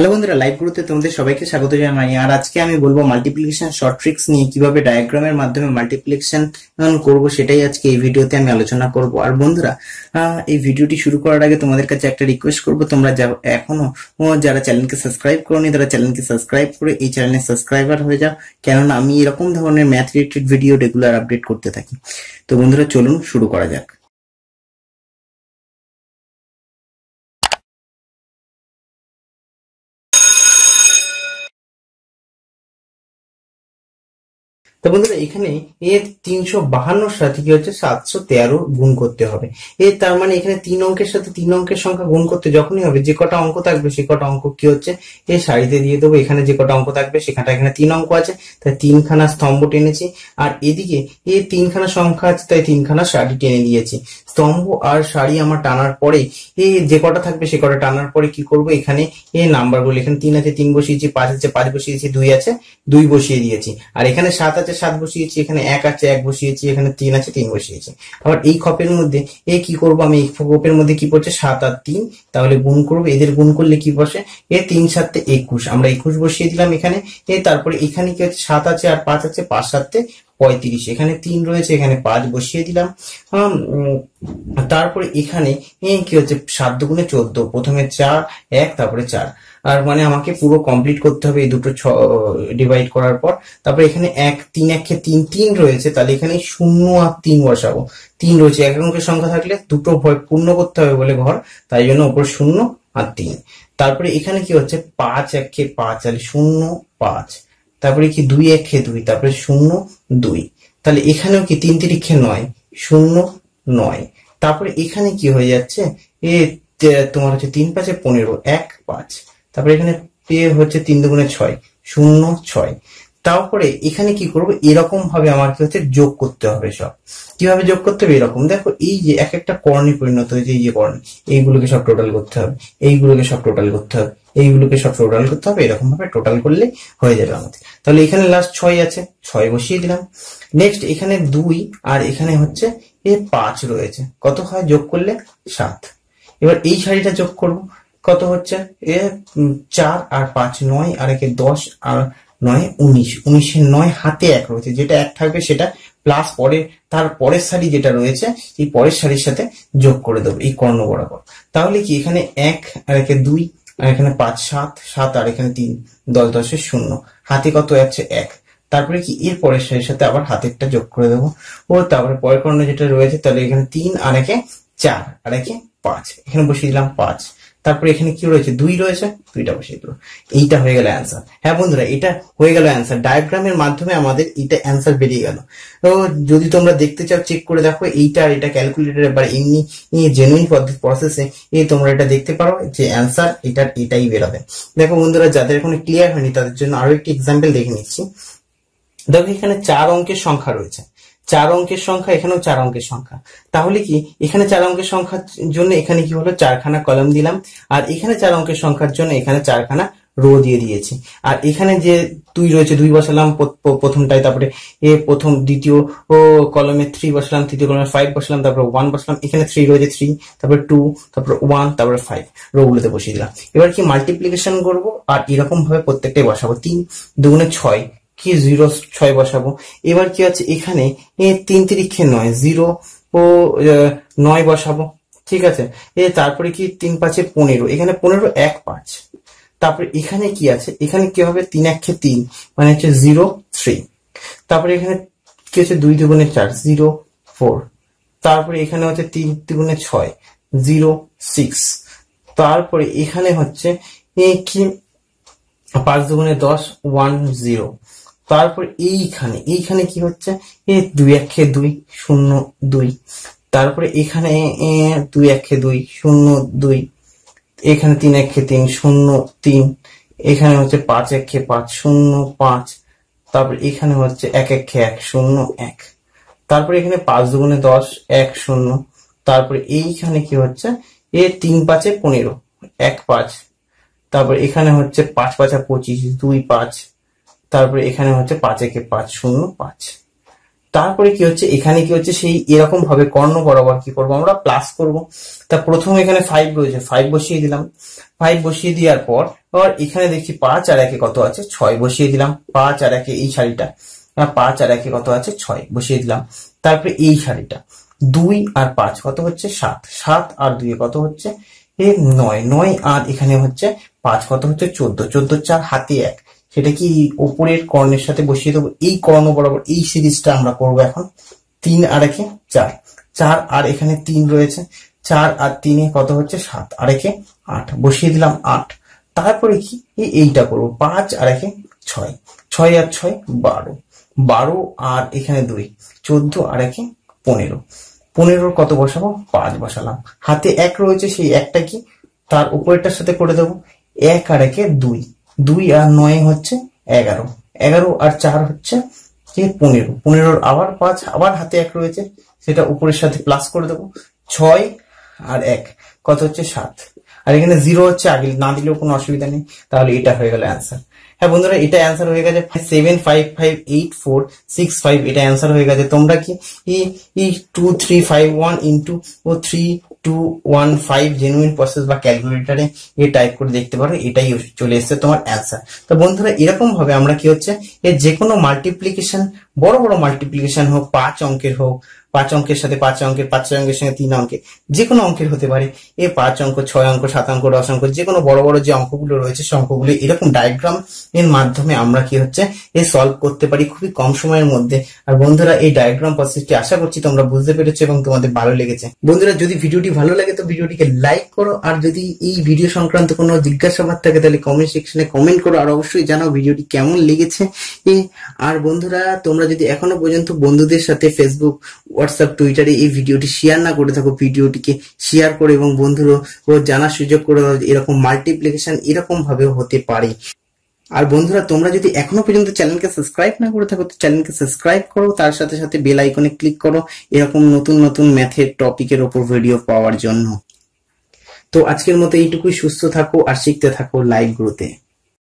hello বন্ধুরা live গুলোতে তোমাদের সবাইকে স্বাগত জানাই আর আজকে আমি বলবো মাল্টিপ্লিকেশন শর্ট ট্রিক্স নিয়ে কিভাবে ডায়াগ্রামের মাধ্যমে মাল্টিপ্লিকেশন করব সেটাই আজকে এই ভিডিওতে আমি আলোচনা করব আর বন্ধুরা এই ভিডিওটি শুরু করার আগে তোমাদের কাছে একটা রিকোয়েস্ট করব তোমরা যা এখনো যারা চ্যানেলকে সাবস্ক্রাইব করোনি তারা চ্যানেলকে সাবস্ক্রাইব করে এই চ্যানেলে সাবস্ক্রাইবার হয়ে যাও কেননা আমি এরকম ধরনের math related video regular update করতে থাকি তো বন্ধুরা চলুন শুরু করা যাক তো বন্ধুরা এখানে এর তিনশো বাহান্নর সাথে কি হচ্ছে সাতশো তেরো গুণ করতে হবে এর তার মানে এখানে তিন অঙ্কের সাথে তিন অঙ্কের সংখ্যা গুণ করতে যখনই হবে যে কটা অঙ্ক থাকবে সে কটা অঙ্ক কি হচ্ছে এই সারিতে দিয়ে দেবো এখানে যে কটা অঙ্ক থাকবে সেখানটা এখানে তিন অঙ্ক আছে তাই তিনখানা স্তম্ভ টেনেছি আর এদিকে এ তিনখানা সংখ্যা আছে তাই তিনখানা সারি টেনে দিয়েছি স্তম্ভ আর সারি আমার টানার পরে এ যে কটা থাকবে সে কটা টানার পরে কি করব এখানে এ নাম্বারগুলো এখানে তিন আছে তিন বসিয়েছি পাঁচ আছে পাঁচ বসিয়েছি দুই আছে দুই বসিয়ে দিয়েছি আর এখানে সাত আছে আছে সাত বসিয়েছি এখানে এক আছে এক বসিয়েছি এখানে তিন আছে তিন বসিয়েছি আবার এই খপের মধ্যে এ কি করব আমি এই খপের মধ্যে কি পড়ছে সাত আর তিন তাহলে গুণ করব এদের গুণ করলে কি বসে এ তিন সাতে একুশ আমরা একুশ বসিয়ে দিলাম এখানে এ তারপরে এখানে কি হচ্ছে সাত আছে আর পাঁচ আছে পাঁচ সাতে পঁয়ত্রিশ এখানে তিন রয়েছে এখানে পাঁচ বসিয়ে দিলাম তারপরে এখানে কি হচ্ছে সাত দুগুণে চোদ্দ প্রথমে চার এক তারপরে চার আর মানে আমাকে পুরো কমপ্লিট করতে হবে এই দুটো ছ ডিভাইড করার পর তারপরে এখানে এক তিন একে তিন তিন রয়েছে তাহলে এখানে শূন্য আর তিন বসাবো তিন রয়েছে এক অঙ্কের সংখ্যা থাকলে দুটো ভয় পূর্ণ করতে হবে বলে ঘর তাই জন্য ওপর শূন্য আর তিন তারপরে এখানে কি হচ্ছে পাঁচ একে পাঁচ আর শূন্য পাঁচ তারপরে কি দুই একে দুই তারপরে শূন্য দুই তাহলে এখানেও কি তিন তিরিক্ষে নয় শূন্য নয় তারপরে এখানে কি হয়ে যাচ্ছে এ তোমার হচ্ছে তিন পাঁচে পনেরো এক পাঁচ তারপরে এখানে হচ্ছে তিন দুগুণে ছয় শূন্য ছয় তারপরে এখানে কি করবো এরকম ভাবে আমার কি হচ্ছে যোগ করতে হবে সব কিভাবে যোগ করতে হবে এরকম দেখো এই যে এক একটা কর্ণে পরিণত হয়েছে এই যে কর্ণ এইগুলোকে সব টোটাল করতে হবে এইগুলোকে সব টোটাল করতে হবে এইগুলোকে সব টোটাল করতে হবে এরকম ভাবে টোটাল করলে হয়ে যাবে আমাদের তাহলে এখানে লাস্ট ছয় আছে ছয় বসিয়ে দিলাম নেক্সট এখানে দুই আর এখানে হচ্ছে এ পাঁচ রয়েছে কত হয় যোগ করলে সাত এবার এই শাড়িটা যোগ করব কত হচ্ছে এ চার আর পাঁচ নয় আর একে দশ আর নয় উনিশ উনিশের নয় হাতে এক রয়েছে যেটা এক থাকবে সেটা প্লাস পরে তার পরের সারি যেটা রয়েছে এই পরের সারির সাথে যোগ করে দেবো এই কর্ণ বরাবর তাহলে কি এখানে এক আর একে দুই আর এখানে পাঁচ সাত সাত আর এখানে তিন দশ দশের শূন্য হাতে কত আছে এক তারপরে কি এর পরের সারির সাথে আবার হাতেরটা যোগ করে দেবো ও তারপরে পরের কর্ণ যেটা রয়েছে তাহলে এখানে তিন আর একে চার আর একে পাঁচ এখানে বসিয়ে দিলাম পাঁচ তারপরে এখানে কি রয়েছে দুই রয়েছে দুইটা বসিয়ে দিল এইটা হয়ে গেল অ্যান্সার হ্যাঁ বন্ধুরা এটা হয়ে গেল অ্যান্সার ডায়াগ্রামের মাধ্যমে আমাদের এটা অ্যান্সার বেরিয়ে গেল তো যদি তোমরা দেখতে চাও চেক করে দেখো এইটা আর এটা ক্যালকুলেটরে বা এমনি জেনুইন পদ্ধতি প্রসেসে এ তোমরা এটা দেখতে পারো যে অ্যান্সার এটার এটাই বেরোবে দেখো বন্ধুরা যাদের এখনো ক্লিয়ার হয়নি তাদের জন্য আরো একটি এক্সাম্পল দেখে নিচ্ছি দেখো এখানে চার অঙ্কের সংখ্যা রয়েছে চার অঙ্কের সংখ্যা এখানেও চার অঙ্কের সংখ্যা তাহলে কি এখানে চার অঙ্কের সংখ্যার জন্য এখানে কি হলো চারখানা কলম দিলাম আর এখানে চার অঙ্কের সংখ্যার জন্য এখানে চারখানা রো দিয়ে দিয়েছি আর এখানে যে দুই রয়েছে দুই বসালাম প্রথমটায় তারপরে এ প্রথম দ্বিতীয় ও কলমে থ্রি বসালাম তৃতীয় কলমে ফাইভ বসালাম তারপরে ওয়ান বসালাম এখানে থ্রি রয়েছে থ্রি তারপরে টু তারপরে ওয়ান তারপরে ফাইভ রোগুলোতে বসিয়ে দিলাম এবার কি মাল্টিপ্লিকেশন করব আর এরকম ভাবে প্রত্যেকটাই বসাবো তিন দুগুণে ছয় কি জিরো ছয় বসাবো এবার কি আছে এখানে তিন তিরিক্ষে নয় জিরো ও নয় বসাবো ঠিক আছে এ তারপরে কি তিন পাঁচে পনেরো এখানে পনেরো এক পাঁচ তারপরে এখানে কি আছে এখানে কি হবে তিন একে তিন মানে হচ্ছে জিরো থ্রি তারপরে এখানে কি হচ্ছে দুই দুগুণে চার জিরো ফোর তারপরে এখানে হচ্ছে তিন দুগুণে ছয় জিরো সিক্স তারপরে এখানে হচ্ছে কি পাঁচ দুগুণে দশ ওয়ান জিরো তারপর এইখানে এইখানে কি হচ্ছে এ দুই এক খে দুই শূন্য দুই তারপরে এখানে দুই এক খে দুই শূন্য দুই এখানে তিন এক খে তিন শূন্য তিন এখানে হচ্ছে পাঁচ এক খে পাঁচ শূন্য পাঁচ তারপর এখানে হচ্ছে এক এক এক শূন্য এক তারপরে এখানে পাঁচ দুগুণে দশ এক শূন্য তারপরে এইখানে কি হচ্ছে এ তিন পাঁচে পনেরো এক পাঁচ তারপর এখানে হচ্ছে পাঁচ পাঁচা পঁচিশ দুই পাঁচ তারপরে এখানে হচ্ছে পাঁচ একে পাঁচ শূন্য পাঁচ তারপরে কি হচ্ছে এখানে কি হচ্ছে সেই এরকম ভাবে কর্ণ বরাবর কি করব আমরা প্লাস করব তা প্রথম এখানে ফাইভ রয়েছে ফাইভ বসিয়ে দিলাম ফাইভ বসিয়ে দেওয়ার পর আবার এখানে দেখছি পাঁচ আর একে কত আছে ছয় বসিয়ে দিলাম পাঁচ আর একে এই শাড়িটা পাঁচ আর একে কত আছে ছয় বসিয়ে দিলাম তারপরে এই শাড়িটা দুই আর পাঁচ কত হচ্ছে সাত সাত আর দুই কত হচ্ছে নয় নয় আর এখানে হচ্ছে পাঁচ কত হচ্ছে চোদ্দ চোদ্দ চার হাতে এক সেটা কি ওপরের কর্ণের সাথে বসিয়ে দেবো এই কর্ণ বরাবর এই সিরিজটা আমরা করব এখন তিন আর একে চার চার আর এখানে তিন রয়েছে চার আর তিনে কত হচ্ছে সাত আর একে আট বসিয়ে দিলাম আট তারপরে কি এইটা করব পাঁচ আর একে ছয় ছয় আর ছয় বারো বারো আর এখানে দুই চোদ্দ আর একে পনেরো পনেরোর কত বসাবো পাঁচ বসালাম হাতে এক রয়েছে সেই একটা কি তার উপরেরটার সাথে করে দেবো এক আর একে দুই দুই আর নয় হচ্ছে এগারো এগারো আর চার হচ্ছে যে পনেরো পনেরোর আবার পাঁচ আবার হাতে এক রয়েছে সেটা উপরের সাথে প্লাস করে দেবো ছয় আর এক কত হচ্ছে সাত আর এখানে জিরো হচ্ছে আগে না দিলেও কোনো অসুবিধা নেই তাহলে এটা হয়ে গেল অ্যান্সার হ্যাঁ বন্ধুরা এটা অ্যান্সার হয়ে গেছে seven five five eight four six five এটা অ্যান্সার হয়ে গেছে তোমরা কি ই two three five one into ও থ্রি মাল্টিপ্লিকেশন বড় বড় মাল্টিপ্লিকেশন হোক পাঁচ অঙ্কের হোক পাঁচ অঙ্কের সাথে পাঁচ অঙ্কের পাঁচ অঙ্কের সঙ্গে তিন অঙ্কে যে কোনো অঙ্কের হতে পারে এ পাঁচ অঙ্ক ছয় অঙ্ক সাত অঙ্ক দশ অঙ্ক যে কোনো বড় বড় যে অঙ্কগুলো রয়েছে সে অঙ্কগুলো এরকম ডায়াগ্রাম এর মাধ্যমে আমরা কি হচ্ছে এ সলভ করতে পারি খুবই কম সময়ের মধ্যে আর বন্ধুরা এই ডায়াগ্রাম প্রসেসটি আশা করছি তোমরা বুঝতে পেরেছো এবং তোমাদের ভালো লেগেছে বন্ধুরা যদি ভিডিওটি ভালো লাগে তো ভিডিওটিকে লাইক করো আর যদি এই ভিডিও সংক্রান্ত কোনো জিজ্ঞাসাবাদ থাকে তাহলে কমেন্ট সেকশনে কমেন্ট করো আর অবশ্যই জানাও ভিডিওটি কেমন লেগেছে আর বন্ধুরা তোমরা যদি এখনো পর্যন্ত বন্ধুদের সাথে ফেসবুক হোয়াটসঅ্যাপ টুইটারে এই ভিডিওটি শেয়ার না করে থাকো ভিডিওটিকে শেয়ার করো এবং বন্ধুরা জানার সুযোগ করে দাও এরকম মাল্টিপ্লিকেশন এরকম ভাবে হতে পারে আর বন্ধুরা তোমরা যদি এখনো পর্যন্ত চ্যানেলকে সাবস্ক্রাইব না করে থাকো তো চ্যানেলকে সাবস্ক্রাইব করো তার সাথে সাথে বেল আইকনে ক্লিক করো এরকম নতুন নতুন ম্যাথের টপিকের ওপর ভিডিও পাওয়ার জন্য তো আজকের মতো এইটুকুই সুস্থ থাকো আর শিখতে থাকো লাইভ গ্রোতে